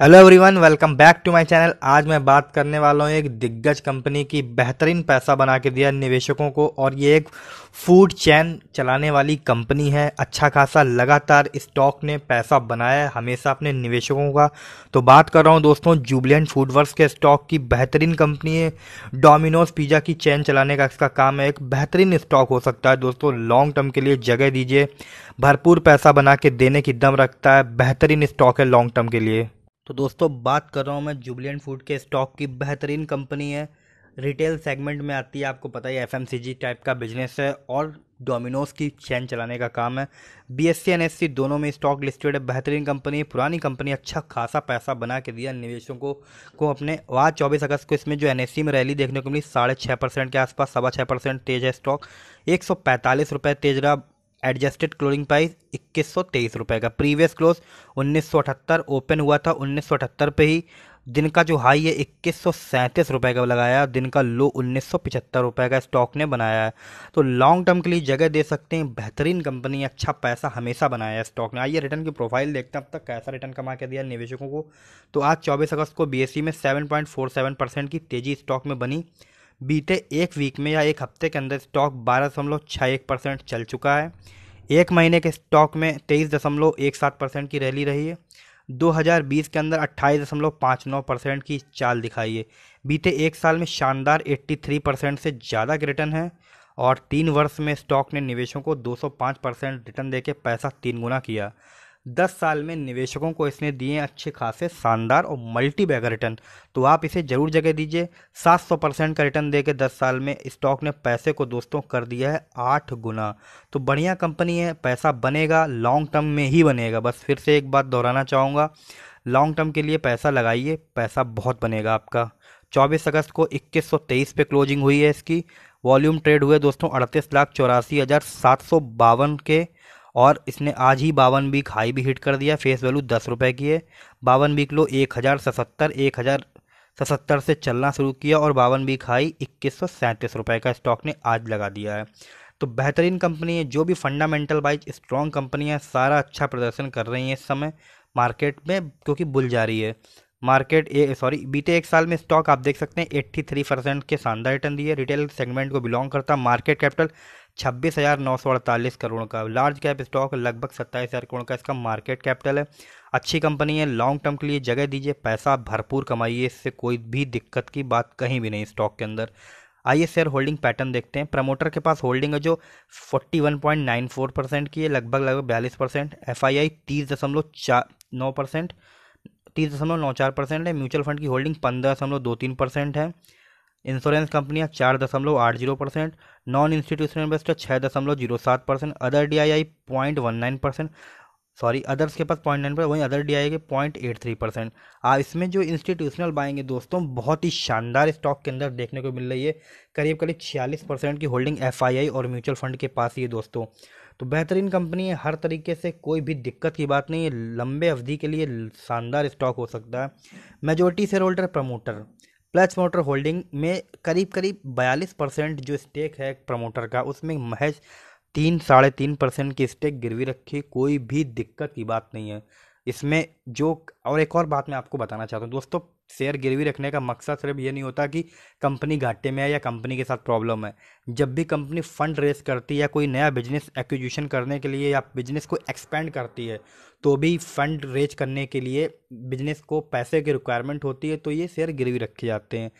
hello everyone welcome back to my channel आज मैं बात करने वाला हूँ एक दिग्गज कंपनी की बेहतरीन पैसा बना के दिया निवेशकों को और ये एक फूड चैन चलाने वाली कंपनी है अच्छा खासा लगातार स्टॉक ने पैसा बनाया है हमेशा अपने निवेशकों का तो बात कर रहा हूँ दोस्तों जूबलियन फूडवर्स के स्टॉक की बेहतरीन कंपनी है डोमिनोज पिज़्ज़ा की चैन चलाने का इसका काम है एक बेहतरीन स्टॉक हो सकता है दोस्तों लॉन्ग टर्म के लिए जगह दीजिए भरपूर पैसा बना के देने की दम रखता है बेहतरीन स्टॉक है लॉन्ग टर्म के लिए तो दोस्तों बात कर रहा हूँ मैं जुबलियन फूड के स्टॉक की बेहतरीन कंपनी है रिटेल सेगमेंट में आती है आपको पता ही एफ टाइप का बिजनेस है और डोमिनोज की चैन चलाने का काम है बी एस सी दोनों में स्टॉक लिस्टेड है बेहतरीन कंपनी पुरानी कंपनी अच्छा खासा पैसा बना के दिया निवेशकों को अपने आज चौबीस अगस्त को इसमें जो एन में रैली देखने को मिली साढ़े छः परसेंट के आसपास सवा छः परसेंट तेज है स्टॉक एक सौ पैंतालीस रुपये तेज रहा एडजस्टेड क्लोजिंग प्राइस इक्कीस सौ तेईस रुपये का प्रीवियस क्लोज उन्नीस सौ अठहत्तर ओपन हुआ था उन्नीस सौ अठहत्तर पे ही दिन का जो हाई है इक्कीस सौ सैंतीस रुपये का लगाया दिन का लो उन्नीस सौ पिछहत्तर रुपये का स्टॉक ने बनाया है तो लॉन्ग टर्म के लिए जगह दे सकते हैं बेहतरीन कंपनी अच्छा पैसा हमेशा बनाया है स्टॉक ने आइए रिटर्न की प्रोफाइल देखते हैं अब तक कैसा रिटर्न कमा के दिया निवेशकों को तो आज चौबीस अगस्त को बी e में seven point four seven percent की तेज़ी स्टॉक में बनी बीते एक वीक में या एक हफ्ते के अंदर स्टॉक बारह दशमलव छः एक परसेंट चल चुका है एक महीने के स्टॉक में तेईस दशमलव एक सात परसेंट की रैली रही है 2020 के अंदर अट्ठाईस दशमलव पाँच नौ परसेंट की चाल दिखाई है बीते एक साल में शानदार 83 परसेंट से ज़्यादा के रिटर्न है और तीन वर्ष में स्टॉक ने निवेशों को 205 परसेंट रिटर्न देके पैसा तीन गुना किया दस साल में निवेशकों को इसने दिए अच्छे खासे शानदार और मल्टी बैगर रिटर्न तो आप इसे ज़रूर जगह दीजिए सात सौ परसेंट का रिटर्न दे के दस साल में स्टॉक ने पैसे को दोस्तों कर दिया है आठ गुना तो बढ़िया कंपनी है पैसा बनेगा लॉन्ग टर्म में ही बनेगा बस फिर से एक बात दोहराना चाहूँगा लॉन्ग टर्म के लिए पैसा लगाइए पैसा बहुत बनेगा आपका 24 अगस्त को तेईस पे क्लोजिंग हुई है इसकी वॉल्यूम ट्रेड हुए दोस्तों अड़तीस लाख चौरासी हज़ार सात सौ बावन के और इसने आज ही बावन बीक हाई भी हिट कर दिया फेस वैल्यू दस रुपये की है बावन बीक लो एक हज़ार सतहत्तर एक हज़ार सतहत्तर से चलना शुरू किया और बावन बीक हाई इक्कीस सौ सैंतीस रुपये का स्टॉक ने आज लगा दिया है तो बेहतरीन कंपनी है जो भी फंडामेंटल वाइज स्ट्रॉन्ग कंपनी है सारा अच्छा प्रदर्शन कर रही है इस समय मार्केट में क्योंकि बुल जा रही है मार्केट ए सॉरी बीते एक साल में स्टॉक आप देख सकते हैं 83 परसेंट के शानदार रिटर्न दिए रिटेल सेगमेंट को बिलोंग करता मार्केट कैपिटल छब्बीस हज़ार नौ सौ अड़तालीस करोड़ का लार्ज कैप स्टॉक लगभग सत्ताईस हज़ार करोड़ का इसका मार्केट कैपिटल है अच्छी कंपनी है लॉन्ग टर्म के लिए जगह दीजिए पैसा भरपूर कमाइए इससे कोई भी दिक्कत की बात कहीं भी नहीं स्टॉक के अंदर आइए शेयर होल्डिंग पैटर्न देखते हैं प्रमोटर के पास होल्डिंग है जो 41.94 परसेंट की है लगभग लगभग बयालीस परसेंट एफ आई आई तीस दशमलव चार नौ परसेंट तीस दशमलव नौ चार परसेंट है म्यूचुअल फंड की होल्डिंग पंद्रह दशमलव दो तीन परसेंट है इंश्योरेंस कंपनियां चार दशमलव आठ zero percent non institutional investor छः दशमलव जीरो सात percent other D I I point one nine percent sorry others के पास पॉइंट नाइन परसेंट वहीं अदर डी आई के पॉइंट एट थ्री परसेंट आप इसमें जो इंस्टीट्यूशनल बाएंगे दोस्तों बहुत ही शानदार स्टॉक के अंदर देखने को मिल रही है करीब करीब छियालीस परसेंट की होल्डिंग एफ आई आई और म्यूचुअल फंड के पास ही है दोस्तों तो बेहतरीन कंपनी है हर तरीके से कोई भी दिक्कत की बात नहीं है लंबे अवधि के लिए शानदार स्टॉक हो सकता है majority share holder promoter clutch motor holding में करीब करीब बयालीस परसेंट जो स्टेक है प्रमोटर का उसमें महज तीन साढ़े तीन परसेंट की स्टेक गिरवी रखी कोई भी दिक्कत की बात नहीं है इसमें जो और एक और बात मैं आपको बताना चाहता हूँ दोस्तों शेयर गिरवी रखने का मकसद सिर्फ ये नहीं होता कि कंपनी घाटे में है या कंपनी के साथ प्रॉब्लम है जब भी कंपनी फंड रेस करती है या कोई नया बिजनेस एक्विजिशन करने के लिए या बिजनेस को एक्सपेंड करती है तो भी फंड रेज करने के लिए बिजनेस को पैसे की रिक्वायरमेंट होती है तो ये शेयर गिरवी रखे जाते हैं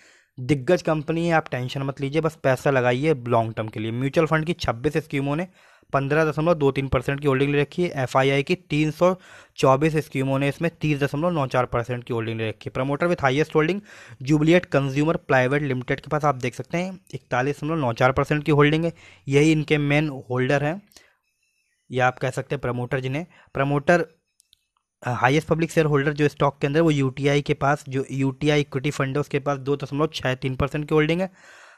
दिग्गज कंपनी है आप टेंशन मत लीजिए बस पैसा लगाइए लॉन्ग टर्म के लिए म्यूचुअल फंड की छब्बीस स्कीमों ने पंद्रह दशमलव दो तीन परसेंट की होल्डिंग ले रखी है एफआईआई की तीन सौ चौबीस स्कीमों ने इसमें तीस दशमलव नौ चार परसेंट की होल्डिंग ले रखी है promoter with highest holding Jubilant consumer private limited के पास आप देख सकते हैं इकतालीस दशमलव नौ चार परसेंट की होल्डिंग है यही इनके मेन होल्डर हैं या आप कह सकते हैं प्रमोटर जिन्हें promoter highest public share holder जो स्टॉक के अंदर वो यूटीआई के पास जो यूटीआई इक्विटी फंड है उसके पास दो दशमलव छः तीन परसेंट की होल्डिंग है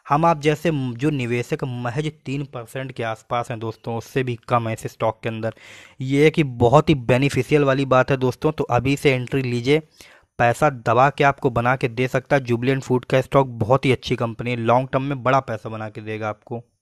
हम आप जैसे जो निवेशक महज तीन परसेंट के आसपास हैं दोस्तों उससे भी कम है इस स्टॉक के अंदर ये है कि बहुत ही बेनिफिशियल वाली बात है दोस्तों तो अभी से एंट्री लीजिए पैसा दबा के आपको बना के दे सकता है जुबलियन फूड का स्टॉक बहुत ही अच्छी कंपनी है लॉन्ग टर्म में बड़ा पैसा बना के देगा आपको